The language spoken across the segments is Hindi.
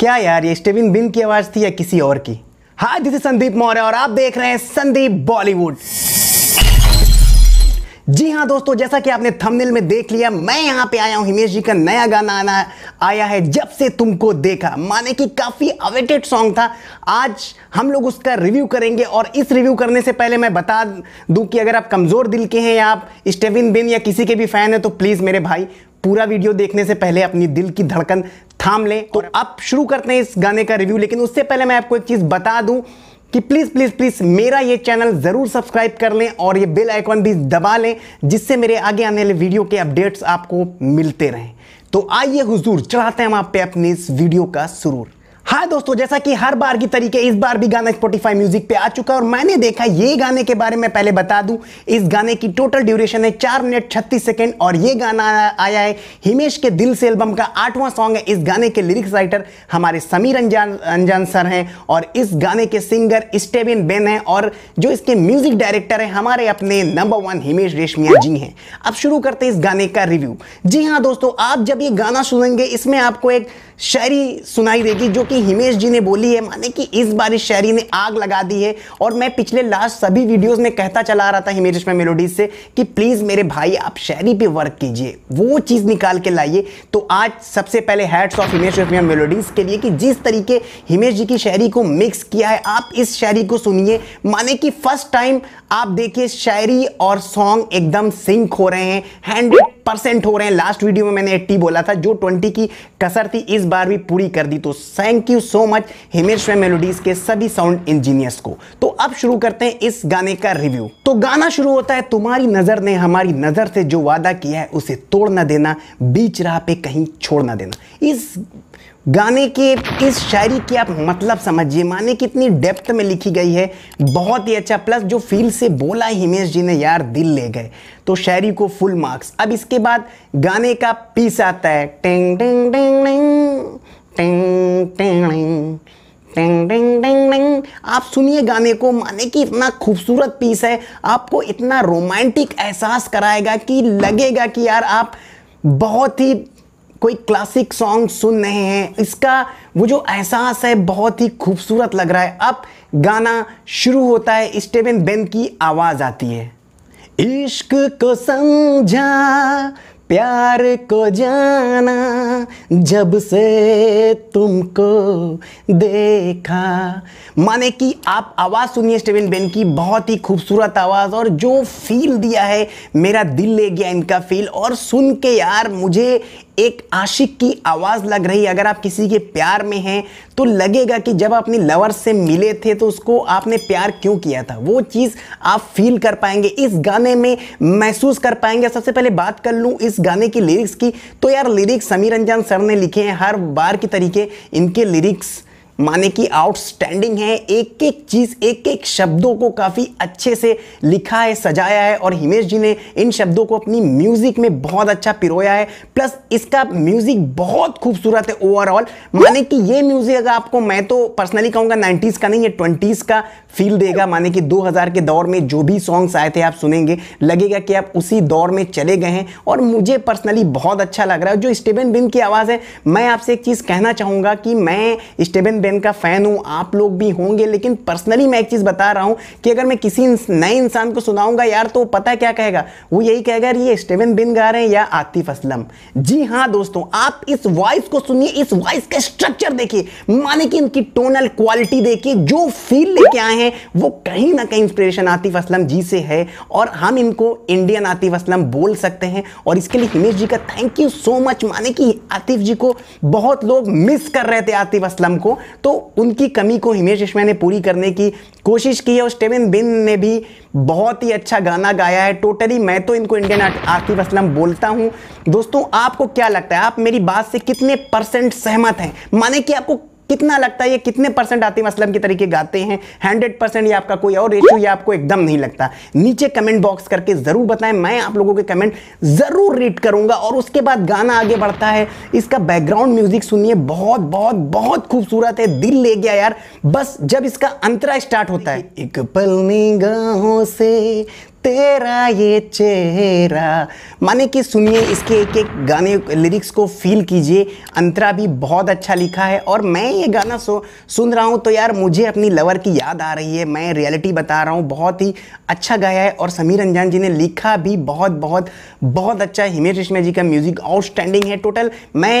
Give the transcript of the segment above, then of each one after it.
क्या यार ये स्टेविन बिन की आवाज़ थी या किसी और की हाँ जिसे संदीप मौर्य और आप देख रहे हैं संदीप बॉलीवुड जी हाँ दोस्तों जैसा कि आपने थंबनेल में देख लिया मैं यहाँ पे आया हूँ हिमेश जी का नया गाना आना आया है जब से तुमको देखा माने कि काफ़ी अवेटेड सॉन्ग था आज हम लोग उसका रिव्यू करेंगे और इस रिव्यू करने से पहले मैं बता दूं कि अगर आप कमज़ोर दिल के हैं या आप स्टेविन बिन या किसी के भी फ़ैन हैं तो प्लीज़ मेरे भाई पूरा वीडियो देखने से पहले अपनी दिल की धड़कन थाम लें तो अब शुरू करते हैं इस गाने का रिव्यू लेकिन उससे पहले मैं आपको एक चीज़ बता दूं कि प्लीज़ प्लीज़ प्लीज़ मेरा ये चैनल ज़रूर सब्सक्राइब कर लें और ये बेल आइकॉन भी दबा लें जिससे मेरे आगे आने वाले वीडियो के अपडेट्स आपको मिलते रहें तो आइए हुजूर चढ़ाते हैं हम आप पे अपने इस वीडियो का सुरूर हाँ दोस्तों जैसा कि हर बार की तरीके इस बार भी गाना स्पोटिफाई म्यूजिक पे आ चुका है और मैंने देखा ये गाने के बारे में पहले बता दूं इस गाने की टोटल ड्यूरेशन है चार मिनट छत्तीस सेकेंड और ये गाना आया है हिमेश के दिल से एल्बम का आठवां सॉन्ग है इस गाने के लिरिक्स राइटर हमारे समीर अंजान अंजान सर हैं और इस गाने के सिंगर स्टेबिन बेन हैं और जो इसके म्यूजिक डायरेक्टर हैं हमारे अपने नंबर वन हिमेश रेशमिया जी हैं अब शुरू करते हैं इस गाने का रिव्यू जी हाँ दोस्तों आप जब ये गाना सुनेंगे इसमें आपको एक शायरी सुनाई देगी जो कि हिमेश जी ने बोली है माने कि इस बार इस शायरी ने आग लगा दी है और मैं पिछले लास्ट सभी वीडियोस में कहता चला रहा था हिमेश में मेलोडीज से कि प्लीज़ मेरे भाई आप शायरी पे वर्क कीजिए वो चीज़ निकाल के लाइए तो आज सबसे पहले hats off Himesh Reshammiya melodies के लिए कि जिस तरीके हिमेश जी की शायरी को मिक्स किया है आप इस शायरी को सुनिए माने कि फर्स्ट टाइम आप देखिए शायरी और सॉन्ग एकदम सिंक हो रहे हैं हंड्रेड परसेंट हो रहे हैं लास्ट वीडियो में मैंने एट्टी बोला था जो ट्वेंटी की कसर थी इस बार भी पूरी कर दी तो thank you so much Himesh melodies के सभी साउंड इंजीनियर्स को तो अब शुरू करते हैं इस गाने का रिव्यू तो गाना शुरू होता है तुम्हारी नजर ने हमारी नजर से जो वादा किया है उसे तोड़ ना देना बीच राह पे कहीं छोड़ ना देना इस गाने के इस शायरी की आप मतलब समझिए माने कितनी डेप्थ में लिखी गई है बहुत ही अच्छा प्लस जो फील से बोला हिमेश जी ने यार दिल ले गए तो शायरी को फुल मार्क्स अब इसके बाद गाने का पीस आता है टिंग टिंग टिंग टिंग टिंग टिंग टिंग टिंग टिंग आप सुनिए गाने को माने कि इतना खूबसूरत पीस है आपको इतना रोमांटिक एहसास कराएगा कि लगेगा कि यार आप बहुत ही कोई क्लासिक सॉन्ग सुन रहे हैं इसका वो जो एहसास है बहुत ही खूबसूरत लग रहा है अब गाना शुरू होता है स्टेवन बेन की आवाज़ आती है इश्क को समझा प्यार को जाना जब से तुमको देखा माने कि आप आवाज़ सुनिए स्टेवन बेन की बहुत ही खूबसूरत आवाज़ और जो फील दिया है मेरा दिल ले गया इनका फील और सुन के यार मुझे एक आशिक की आवाज़ लग रही है अगर आप किसी के प्यार में हैं तो लगेगा कि जब आपने लवर से मिले थे तो उसको आपने प्यार क्यों किया था वो चीज़ आप फील कर पाएंगे इस गाने में महसूस कर पाएंगे सबसे पहले बात कर लूँ इस गाने की लिरिक्स की तो यार लिरिक्स समीर रंजन सर ने लिखे हैं हर बार की तरीके इनके लिरिक्स माने कि आउटस्टैंडिंग है एक एक चीज़ एक एक शब्दों को काफ़ी अच्छे से लिखा है सजाया है और हिमेश जी ने इन शब्दों को अपनी म्यूज़िक में बहुत अच्छा पिरोया है प्लस इसका म्यूज़िक बहुत खूबसूरत है ओवरऑल माने कि ये म्यूज़िक अगर आपको मैं तो पर्सनली कहूँगा नाइन्टीज़ का नहीं है ट्वेंटीज़ का फील देगा माने कि दो के दौर में जो भी सॉन्ग्स आए थे आप सुनेंगे लगेगा कि आप उसी दौर में चले गए हैं और मुझे पर्सनली बहुत अच्छा लग रहा है जो स्टेबन बिन की आवाज़ है मैं आपसे एक चीज़ कहना चाहूँगा कि मैं स्टेबन डेन का फ़ैन हूं आप लोग भी होंगे लेकिन पर्सनली मैं एक चीज़ बता रहा हूं कि अगर मैं किसी नए इंसान को सुनाऊंगा यार तो पता है क्या कहेगा वो यही कहेगा ये स्टेवन बिन गा रहे हैं या आतिफ असलम जी हाँ दोस्तों आप इस वॉइस को सुनिए इस वॉइस का स्ट्रक्चर देखिए माने कि इनकी टोनल क्वालिटी देखिए जो फील लेके आए हैं वो कहीं ना कहीं इंस्पिरेशन आतिफ असलम जी से है और हम इनको इंडियन आतिफ असलम बोल सकते हैं और इसके लिए हिमेश जी का थैंक यू सो मच माने कि आतिफ जी को बहुत लोग मिस कर रहे थे आतिफ असलम को तो उनकी कमी को हिमेश रेशमिया ने पूरी करने की कोशिश की है और स्टेवन बिन ने भी बहुत ही अच्छा गाना गाया है टोटली मैं तो इनको इंडियन आकिफ असलम बोलता हूँ दोस्तों आपको क्या लगता है आप मेरी बात से कितने परसेंट सहमत हैं माने कि आपको कितना लगता है ये कितने परसेंट आतिम असलम के तरीके गाते हैं हंड्रेड परसेंट या आपका कोई और रेशो या आपको एकदम नहीं लगता नीचे कमेंट बॉक्स करके ज़रूर बताएं मैं आप लोगों के कमेंट ज़रूर रीड करूंगा और उसके बाद गाना आगे बढ़ता है इसका बैकग्राउंड म्यूज़िक सुनिए बहुत बहुत बहुत खूबसूरत है दिल ले गया यार बस जब इसका अंतरा स्टार्ट होता है एक पल निगाहों से तेरा ये चेहरा माने कि सुनिए इसके एक एक गाने लिरिक्स को फील कीजिए अंतरा भी बहुत अच्छा लिखा है और मैं ये गाना सो सुन रहा हूँ तो यार मुझे अपनी लवर की याद आ रही है मैं रियलिटी बता रहा हूँ बहुत ही अच्छा गाया है और समीर अंजान जी ने लिखा भी बहुत बहुत बहुत अच्छा है हिमेश रेशमिया जी का म्यूज़िक आउटस्टैंडिंग है टोटल मैं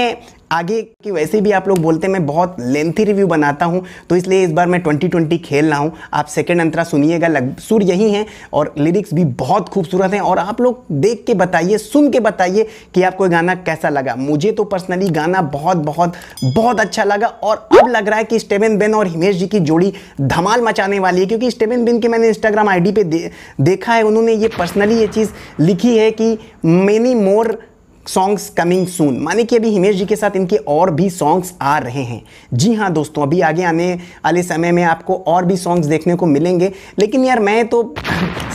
आगे कि वैसे भी आप लोग बोलते हैं मैं बहुत लेंथी रिव्यू बनाता हूं तो इसलिए इस बार मैं 2020 खेल रहा हूं आप सेकंड अंतरा सुनिएगा लग सुर यही हैं और लिरिक्स भी बहुत खूबसूरत हैं और आप लोग देख के बताइए सुन के बताइए कि आपको गाना कैसा लगा मुझे तो पर्सनली गाना बहुत बहुत बहुत अच्छा लगा और अब लग रहा है कि स्टेवन बेन और हिमेश जी की जोड़ी धमाल मचाने वाली है क्योंकि स्टेवन बेन के मैंने इंस्टाग्राम आई डी दे, देखा है उन्होंने ये पर्सनली ये चीज़ लिखी है कि many more songs coming soon माने कि अभी हिमेश जी के साथ इनके और भी सॉन्ग्स आ रहे हैं जी हाँ दोस्तों अभी आगे आने वाले समय में आपको और भी सॉन्ग्स देखने को मिलेंगे लेकिन यार मैं तो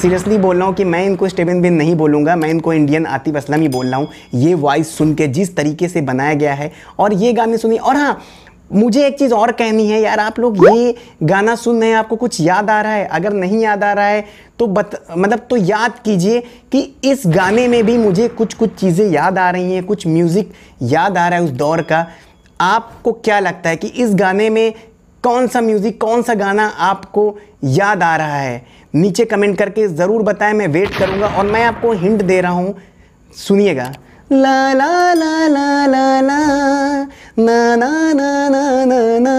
सीरियसली बोल रहा हूँ कि मैं इनको स्टेबिन बिन नहीं बोलूँगा मैं इनको इंडियन आतिफ असलम ही बोल रहा हूँ ये वॉइस सुन के जिस तरीके से बनाया गया है और ये गाने सुनी और हाँ मुझे एक चीज़ और कहनी है यार आप लोग ये गाना सुन रहे हैं आपको कुछ याद आ रहा है अगर नहीं याद आ रहा है तो बत मतलब तो याद कीजिए कि इस गाने में भी मुझे कुछ कुछ चीज़ें याद आ रही हैं कुछ म्यूज़िक याद आ रहा है उस दौर का आपको क्या लगता है कि इस गाने में कौन सा म्यूज़िक कौन सा गाना आपको याद आ रहा है नीचे कमेंट करके ज़रूर बताएं मैं वेट करूँगा और मैं आपको हिंट दे रहा हूँ सुनिएगा ला ला ला ला ला ला na na na na na na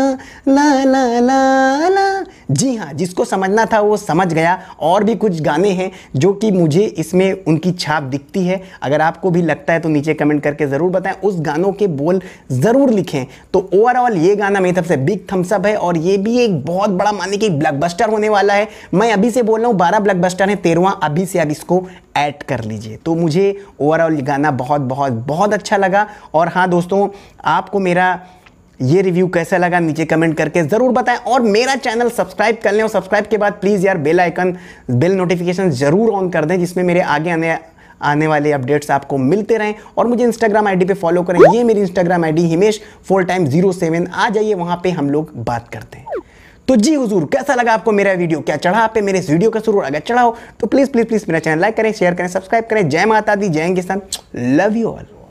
la la la la जी हाँ जिसको समझना था वो समझ गया और भी कुछ गाने हैं जो कि मुझे इसमें उनकी छाप दिखती है अगर आपको भी लगता है तो नीचे कमेंट करके ज़रूर बताएं उस गानों के बोल ज़रूर लिखें तो ओवरऑल ये गाना मेरी तरफ से बिग थम्सअप है और ये भी एक बहुत बड़ा माने कि ब्लॉकबस्टर होने वाला है मैं अभी से बोल रहा हूँ बारह ब्लॉकबस्टर हैं तेरवा अभी से अब इसको ऐड कर लीजिए तो मुझे ओवरऑल गाना बहुत बहुत बहुत अच्छा लगा और हाँ दोस्तों आपको मेरा ये रिव्यू कैसा लगा नीचे कमेंट करके ज़रूर बताएं और मेरा चैनल सब्सक्राइब कर लें और सब्सक्राइब के बाद प्लीज़ यार बेल आइकन बेल नोटिफिकेशन ज़रूर ऑन कर दें जिसमें मेरे आगे आने आने वाले अपडेट्स आपको मिलते रहें और मुझे इंस्टाग्राम आईडी पे फॉलो करें ये मेरी Instagram ID Himesh four time zero seven आ जाइए वहां पे हम लोग बात करते हैं तो जी हुजूर कैसा लगा आपको मेरा वीडियो क्या चढ़ा आप पे मेरे इस वीडियो का शुरू अगर चढ़ा हो तो प्लीज़ प्लीज़ प्लीज़ मेरा चैनल लाइक करें शेयर करें सब्सक्राइब करें जय माता दी जय किसान लव यू ऑल